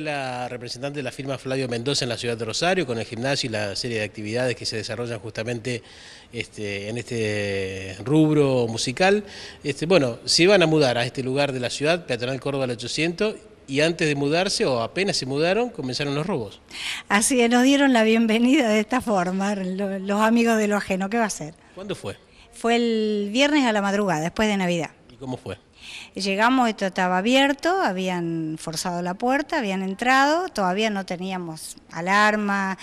La representante de la firma Flavio Mendoza en la ciudad de Rosario, con el gimnasio y la serie de actividades que se desarrollan justamente este, en este rubro musical, este, bueno, se iban a mudar a este lugar de la ciudad, Peatonal Córdoba al 800, y antes de mudarse o apenas se mudaron, comenzaron los robos. Así que nos dieron la bienvenida de esta forma, los amigos de lo ajeno, ¿qué va a ser? ¿Cuándo fue? Fue el viernes a la madrugada, después de Navidad cómo fue? Llegamos, esto estaba abierto, habían forzado la puerta, habían entrado, todavía no teníamos alarma,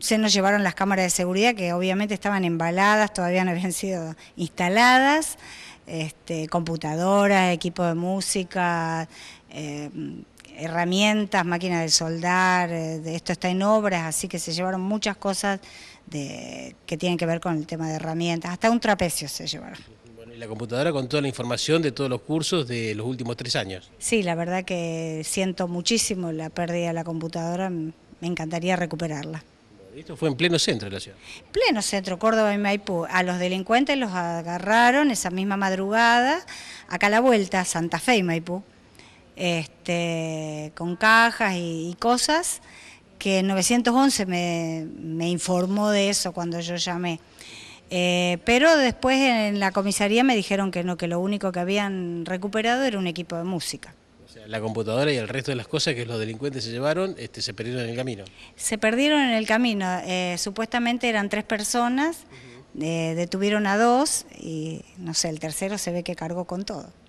se nos llevaron las cámaras de seguridad que obviamente estaban embaladas, todavía no habían sido instaladas, este, computadoras, equipo de música, eh, herramientas, máquinas de soldar, eh, esto está en obras, así que se llevaron muchas cosas que tienen que ver con el tema de herramientas, hasta un trapecio se llevaron la computadora con toda la información de todos los cursos de los últimos tres años. Sí, la verdad que siento muchísimo la pérdida de la computadora, me encantaría recuperarla. Esto fue en pleno centro de la ciudad. Pleno centro, Córdoba y Maipú. A los delincuentes los agarraron esa misma madrugada, acá a la vuelta, Santa Fe y Maipú, este, con cajas y, cosas, que 911 me informó de eso cuando yo llamé. Eh, pero después en la comisaría me dijeron que no, que lo único que habían recuperado era un equipo de música. la computadora y el resto de las cosas que los delincuentes se llevaron este, se perdieron en el camino. Se perdieron en el camino. Eh, supuestamente eran tres personas, eh, detuvieron a dos y no sé, el tercero se ve que cargó con todo.